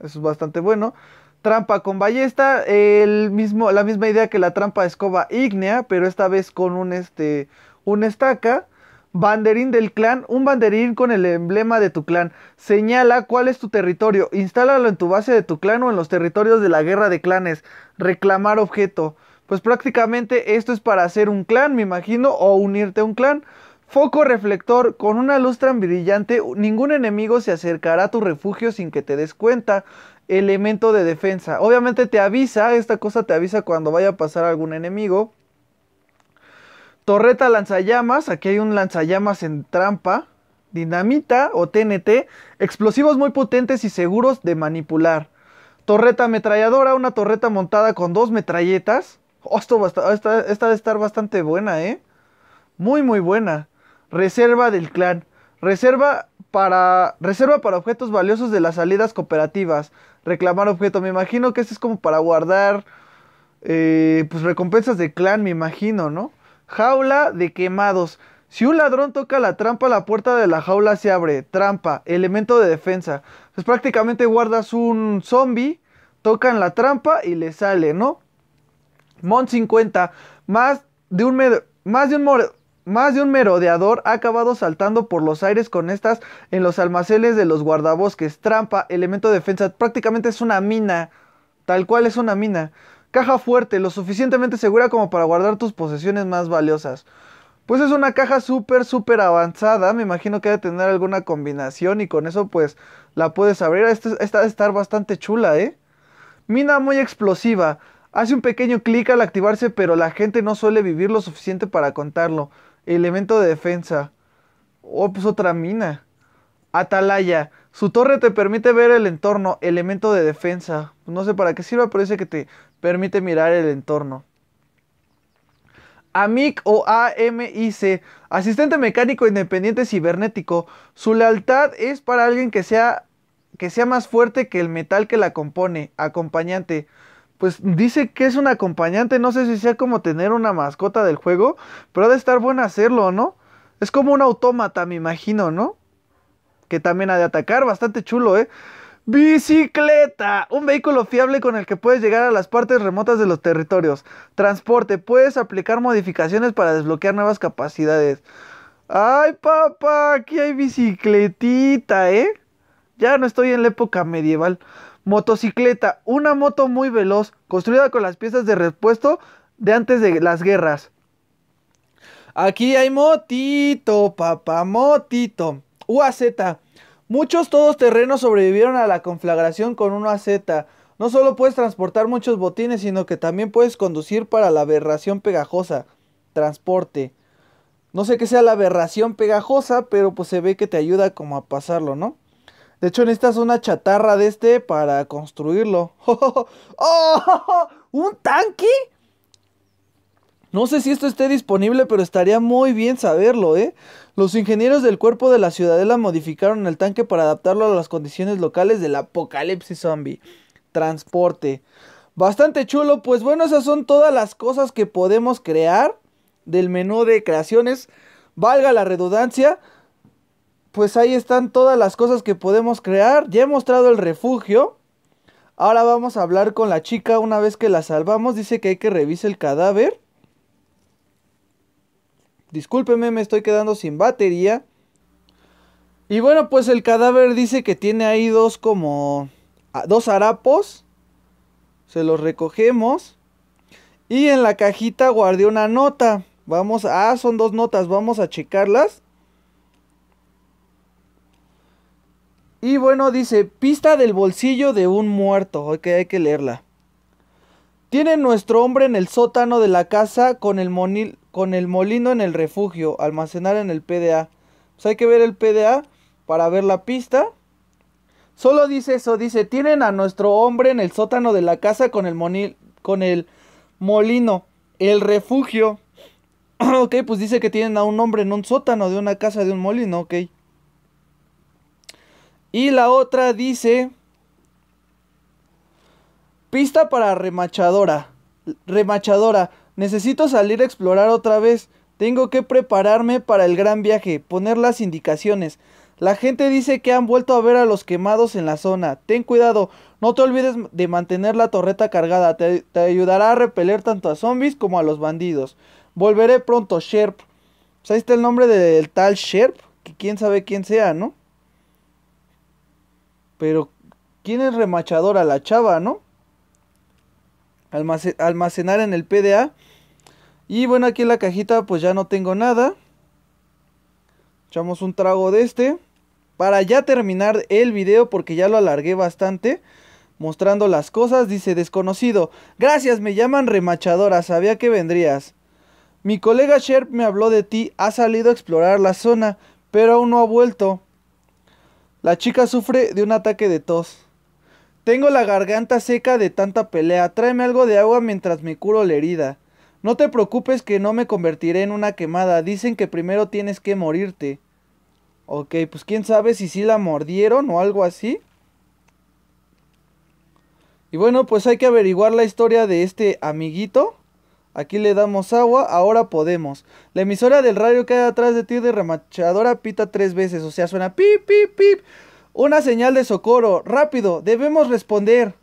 Eso es bastante bueno. Trampa con ballesta, el mismo, la misma idea que la trampa de escoba ígnea, pero esta vez con un, este, una estaca. Banderín del clan, un banderín con el emblema de tu clan. Señala cuál es tu territorio. Instálalo en tu base de tu clan o en los territorios de la guerra de clanes. Reclamar objeto. Pues prácticamente esto es para hacer un clan, me imagino, o unirte a un clan. Foco reflector, con una luz tan brillante, ningún enemigo se acercará a tu refugio sin que te des cuenta. Elemento de defensa. Obviamente te avisa, esta cosa te avisa cuando vaya a pasar algún enemigo. Torreta lanzallamas, aquí hay un lanzallamas en trampa. Dinamita o TNT, explosivos muy potentes y seguros de manipular. Torreta ametralladora, una torreta montada con dos metralletas. Oh, esto esta, debe de estar bastante buena, ¿eh? Muy, muy buena reserva del clan, reserva para, reserva para objetos valiosos de las salidas cooperativas, reclamar objeto, me imagino que esto es como para guardar, eh, pues recompensas de clan, me imagino, ¿no? Jaula de quemados. Si un ladrón toca la trampa, la puerta de la jaula se abre. Trampa, elemento de defensa. Pues prácticamente guardas un zombie, tocan la trampa y le sale, ¿no? Mon 50, más de un, más de un más de un merodeador ha acabado saltando por los aires con estas en los almacenes de los guardabosques. Trampa, elemento de defensa, prácticamente es una mina. Tal cual es una mina. Caja fuerte, lo suficientemente segura como para guardar tus posesiones más valiosas. Pues es una caja súper, súper avanzada. Me imagino que ha tener alguna combinación y con eso pues la puedes abrir. Esta, esta debe estar bastante chula, ¿eh? Mina muy explosiva. Hace un pequeño clic al activarse, pero la gente no suele vivir lo suficiente para contarlo. Elemento de defensa. Oh, pues otra mina. Atalaya. Su torre te permite ver el entorno. Elemento de defensa. No sé para qué sirva, pero dice que te permite mirar el entorno. AMIC o AMIC, asistente mecánico independiente cibernético. Su lealtad es para alguien que sea, que sea más fuerte que el metal que la compone, acompañante pues dice que es un acompañante, no sé si sea como tener una mascota del juego, pero ha de estar bueno hacerlo, ¿no? Es como un autómata, me imagino, ¿no? Que también ha de atacar, bastante chulo, ¿eh? Bicicleta, un vehículo fiable con el que puedes llegar a las partes remotas de los territorios. Transporte, puedes aplicar modificaciones para desbloquear nuevas capacidades. Ay, papá, aquí hay bicicletita, ¿eh? Ya no estoy en la época medieval. Motocicleta, una moto muy veloz, construida con las piezas de repuesto de antes de las guerras. Aquí hay motito, papá, motito. UAZ. Muchos todoterrenos sobrevivieron a la conflagración con un UAZ. No solo puedes transportar muchos botines, sino que también puedes conducir para la aberración pegajosa. Transporte. No sé qué sea la aberración pegajosa, pero pues se ve que te ayuda como a pasarlo, ¿no? De hecho, necesitas una chatarra de este para construirlo. ¡Oh! ¿Un tanque? No sé si esto esté disponible, pero estaría muy bien saberlo, ¿eh? Los ingenieros del cuerpo de la ciudadela modificaron el tanque para adaptarlo a las condiciones locales del apocalipsis zombie. Transporte. Bastante chulo, pues bueno, esas son todas las cosas que podemos crear del menú de creaciones. Valga la redundancia pues ahí están todas las cosas que podemos crear. Ya he mostrado el refugio. Ahora vamos a hablar con la chica una vez que la salvamos. Dice que hay que revisar el cadáver. Discúlpeme, me estoy quedando sin batería. Y bueno, pues el cadáver dice que tiene ahí dos como... Ah, dos harapos. Se los recogemos. Y en la cajita guardé una nota. Vamos a... Ah, son dos notas. Vamos a checarlas. Y bueno, dice, pista del bolsillo de un muerto. Ok, hay que leerla. Tienen nuestro hombre en el sótano de la casa con el, con el molino en el refugio. Almacenar en el PDA. Pues hay que ver el PDA para ver la pista. Solo dice eso, dice, tienen a nuestro hombre en el sótano de la casa con el, monil, con el molino. El refugio. ok, pues dice que tienen a un hombre en un sótano de una casa de un molino. Ok. Y la otra dice... Pista para remachadora. Remachadora. Necesito salir a explorar otra vez. Tengo que prepararme para el gran viaje. Poner las indicaciones. La gente dice que han vuelto a ver a los quemados en la zona. Ten cuidado, no te olvides de mantener la torreta cargada. Te, ayudará a repeler tanto a zombies como a los bandidos. Volveré pronto, Sherp. Pues está el nombre del tal Sherp, que quién sabe quién sea, ¿no? Pero, ¿quién es remachadora? La chava, ¿no? almacenar en el PDA. Y bueno, aquí en la cajita pues ya no tengo nada. Echamos un trago de este. Para ya terminar el video porque ya lo alargué bastante. Mostrando las cosas, dice desconocido. Gracias, me llaman remachadora, sabía que vendrías. Mi colega Sherp me habló de ti, ha salido a explorar la zona, pero aún no ha vuelto. La chica sufre de un ataque de tos. Tengo la garganta seca de tanta pelea. Tráeme algo de agua mientras me curo la herida. No te preocupes que no me convertiré en una quemada. Dicen que primero tienes que morirte. Ok, pues quién sabe si sí la mordieron o algo así. Y bueno, pues hay que averiguar la historia de este amiguito. Aquí le damos agua, ahora podemos. La emisora del radio que hay atrás de ti de remachadora pita tres veces, o sea, suena pip, pip, pip. Una señal de socorro, rápido, debemos responder.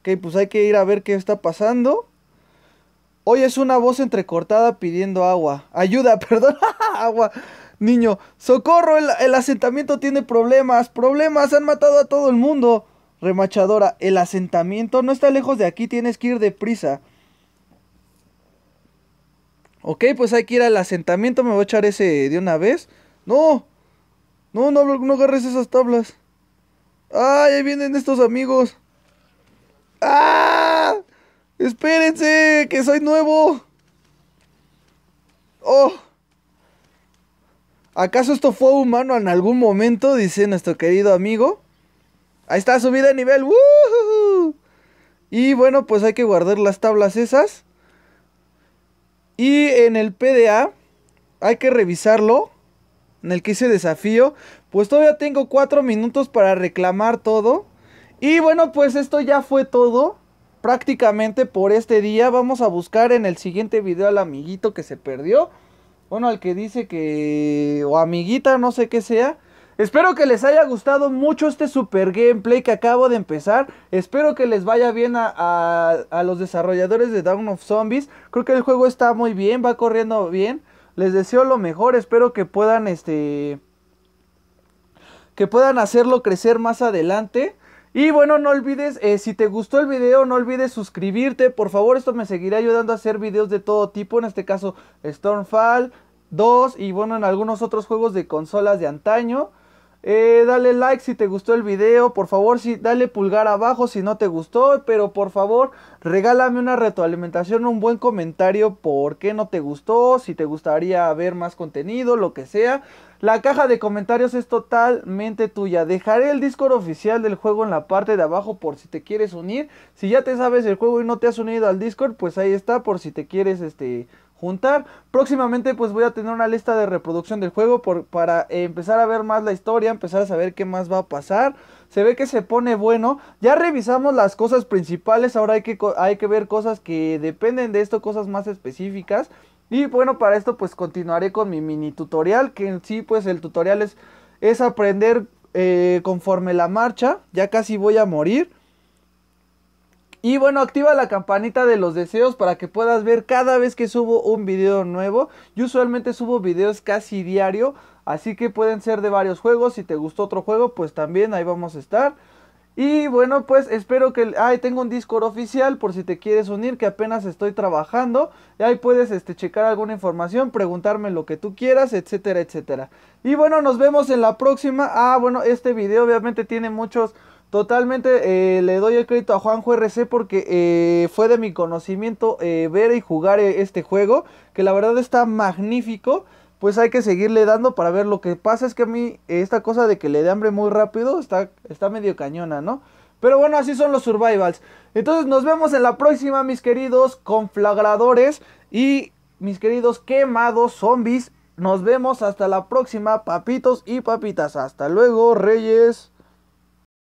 Ok, pues hay que ir a ver qué está pasando. Hoy es una voz entrecortada pidiendo agua. Ayuda, perdón, agua. Niño, socorro, el, asentamiento tiene problemas, problemas, han matado a todo el mundo. Remachadora, el asentamiento no está lejos de aquí, tienes que ir deprisa. prisa. Ok, pues hay que ir al asentamiento. Me voy a echar ese de una vez. ¡No! No, no, no agarres esas tablas. ¡Ay, ahí vienen estos amigos! ¡Ah! ¡Espérense! ¡Que soy nuevo! ¡Oh! ¿Acaso esto fue humano en algún momento? Dice nuestro querido amigo. Ahí está, subida de nivel. Y bueno, pues hay que guardar las tablas esas. Y en el PDA hay que revisarlo. En el que hice desafío. Pues todavía tengo 4 minutos para reclamar todo. Y bueno, pues esto ya fue todo. Prácticamente por este día. Vamos a buscar en el siguiente video al amiguito que se perdió. Bueno, al que dice que... o amiguita, no sé qué sea. Espero que les haya gustado mucho este super gameplay que acabo de empezar. Espero que les vaya bien a, los desarrolladores de Dawn of Zombies. Creo que el juego está muy bien, va corriendo bien. Les deseo lo mejor, espero que puedan este que puedan hacerlo crecer más adelante. Y bueno, no olvides, eh, si te gustó el video, no olvides suscribirte. Por favor, esto me seguirá ayudando a hacer videos de todo tipo. En este caso, Stormfall 2 y bueno, en algunos otros juegos de consolas de antaño. Eh, dale like si te gustó el video, por favor, si, dale pulgar abajo si no te gustó, pero por favor, regálame una retroalimentación, un buen comentario por qué no te gustó, si te gustaría ver más contenido, lo que sea. La caja de comentarios es totalmente tuya. Dejaré el Discord oficial del juego en la parte de abajo por si te quieres unir. Si ya te sabes el juego y no te has unido al Discord, pues ahí está por si te quieres este juntar. Próximamente pues voy a tener una lista de reproducción del juego por, para empezar a ver más la historia, empezar a saber qué más va a pasar. Se ve que se pone bueno. Ya revisamos las cosas principales, ahora hay que, hay que ver cosas que dependen de esto, cosas más específicas. Y bueno, para esto pues continuaré con mi mini tutorial, que en sí pues el tutorial es, es aprender eh, conforme la marcha. Ya casi voy a morir. Y bueno, activa la campanita de los deseos para que puedas ver cada vez que subo un video nuevo. Yo usualmente subo videos casi diario, así que pueden ser de varios juegos. Si te gustó otro juego, pues también ahí vamos a estar. Y bueno, pues espero que... Ahí tengo un Discord oficial por si te quieres unir, que apenas estoy trabajando. Y ahí puedes este, checar alguna información, preguntarme lo que tú quieras, etcétera, etcétera. Y bueno, nos vemos en la próxima. Ah, bueno, este video obviamente tiene muchos Totalmente eh, le doy el crédito a Juanjo RC porque eh, fue de mi conocimiento eh, ver y jugar este juego, que la verdad está magnífico. Pues hay que seguirle dando para ver lo que pasa. Es que a mí esta cosa de que le dé hambre muy rápido está, está medio cañona, ¿no? Pero bueno, así son los survivals. Entonces nos vemos en la próxima, mis queridos conflagradores y mis queridos quemados zombies. Nos vemos hasta la próxima, papitos y papitas. Hasta luego, reyes.